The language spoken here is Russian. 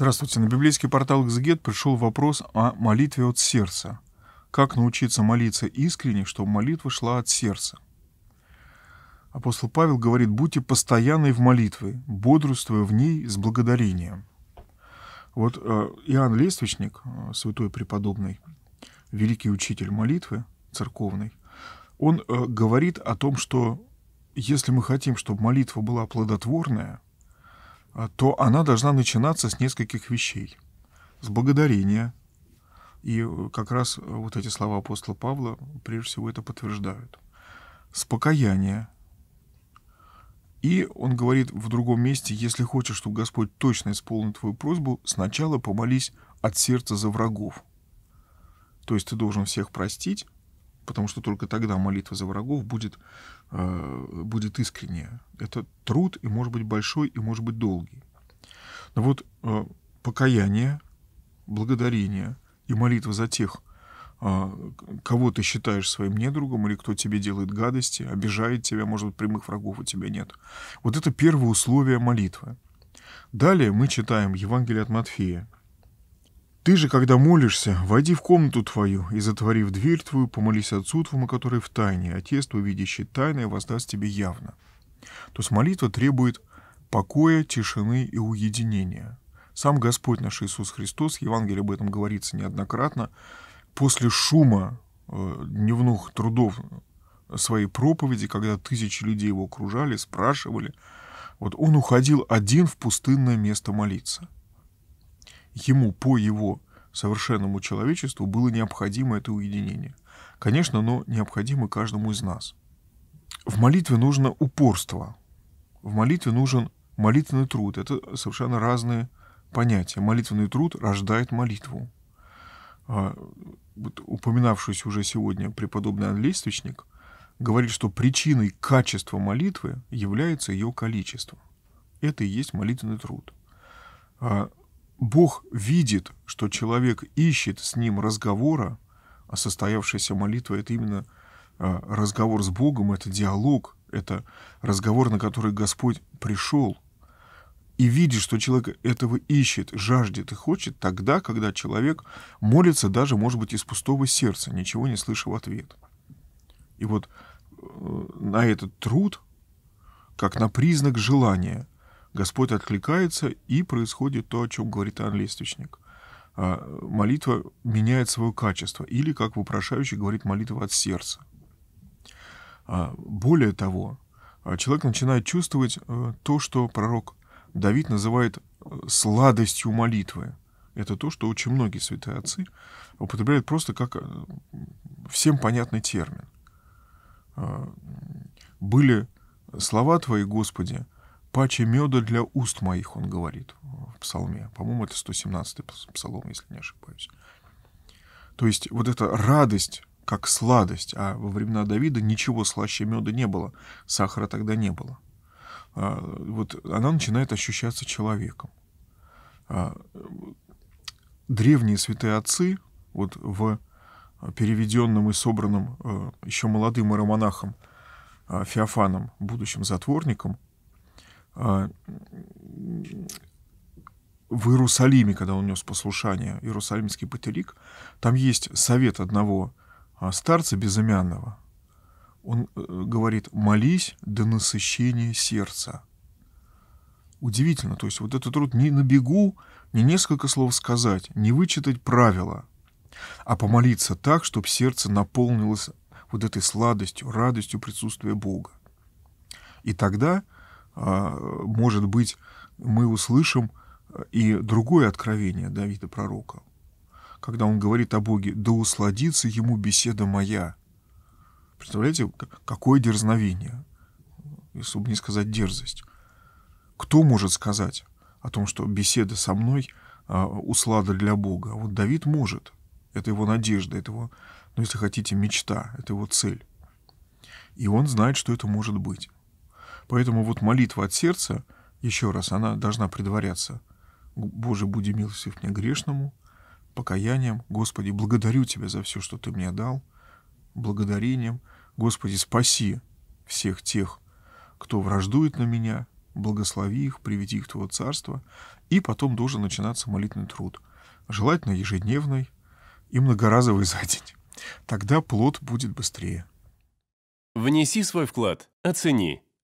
Здравствуйте. На библейский портал «Экзегет» пришел вопрос о молитве от сердца. Как научиться молиться искренне, чтобы молитва шла от сердца? Апостол Павел говорит, будьте постоянны в молитве, бодрствуя в ней с благодарением. Вот э, Иоанн Лествичник, э, святой преподобный, великий учитель молитвы церковной, он э, говорит о том, что если мы хотим, чтобы молитва была плодотворная – а то она должна начинаться с нескольких вещей. С благодарения. И э, как раз э, вот эти слова апостола Павла прежде всего это подтверждают. С покаяния. И он говорит в другом месте, если хочешь, чтобы Господь точно исполнил твою просьбу, сначала помолись от сердца за врагов. То есть ты должен всех простить, потому что только тогда молитва за врагов будет, э, будет искренняя. Это труд, и может быть большой, и может быть долгий. Но вот э, покаяние, благодарение и молитва за тех, э, кого ты считаешь своим недругом, или кто тебе делает гадости, обижает тебя, может быть, прямых врагов у тебя нет. Вот это первое условие молитвы. Далее мы читаем Евангелие от Матфея, ты же, когда молишься, войди в комнату твою и, затворив дверь твою, помолись Отцу твоему, который в тайне. Отец а твой, видящий тайное, воздаст тебе явно. То есть молитва требует покоя, тишины и уединения. Сам Господь наш Иисус Христос, Евангелие об этом говорится неоднократно, после шума э, дневных трудов своей проповеди, когда тысячи людей его окружали, спрашивали, вот он уходил один в пустынное место молиться – ему по его совершенному человечеству было необходимо это уединение. Конечно, оно необходимо каждому из нас. В молитве нужно упорство. В молитве нужен молитвенный труд. Это совершенно разные понятия. Молитвенный труд рождает молитву. А, вот упоминавшийся уже сегодня преподобный Анлействичник говорит, что причиной качества молитвы является ее количество. Это и есть молитвенный труд. А, Бог видит, что человек ищет с ним разговора, а состоявшаяся молитва — это именно а, разговор с Богом, это диалог, это разговор, на который Господь пришел. И видит, что человек этого ищет, жаждет и хочет, тогда, когда человек молится даже, может быть, из пустого сердца, ничего не слыша в ответ. И вот э, на этот труд, как на признак желания, Господь откликается, и происходит то, о чем говорит Иоанн а, Молитва меняет свое качество, или, как вопрошающий говорит, молитва от сердца. А, более того, а, человек начинает чувствовать э, то, что пророк Давид называет э, сладостью молитвы. Это то, что очень многие святые отцы употребляют просто как э, всем понятный термин. Были слова Твои, Господи, паче меда для уст моих, он говорит в псалме. По-моему, это 117-й псалом, если не ошибаюсь. То есть вот эта радость как сладость, а во времена Давида ничего слаще меда не было, сахара тогда не было. А, вот она начинает ощущаться человеком. А, древние святые отцы, вот в переведенном и собранном э, еще молодым иеромонахом э, Феофаном, будущим затворником, а, в Иерусалиме, когда он нес послушание, Иерусалимский патерик, там есть совет одного а, старца безымянного. Он э, говорит, молись до насыщения сердца. Удивительно, то есть вот этот труд не на бегу, не несколько слов сказать, не вычитать правила, а помолиться так, чтобы сердце наполнилось вот этой сладостью, радостью присутствия Бога. И тогда – а, может быть, мы услышим э, и другое откровение Давида Пророка, когда он говорит о Боге, «Да усладится ему беседа моя». Представляете, какое дерзновение, если бы не сказать дерзость. Кто может сказать о том, что беседа со мной а, услада для Бога? Вот Давид может. Это его надежда, это его, ну, если хотите, мечта, это его цель. И он знает, что это может быть. Поэтому вот молитва от сердца, еще раз, она должна предваряться. «Боже, буди милостив мне грешному, покаянием, Господи, благодарю Тебя за все, что Ты мне дал, благодарением, Господи, спаси всех тех, кто враждует на меня, благослови их, приведи их в Твое царство». И потом должен начинаться молитвенный труд. Желательно ежедневный и многоразовый за день. Тогда плод будет быстрее. Внеси свой вклад, оцени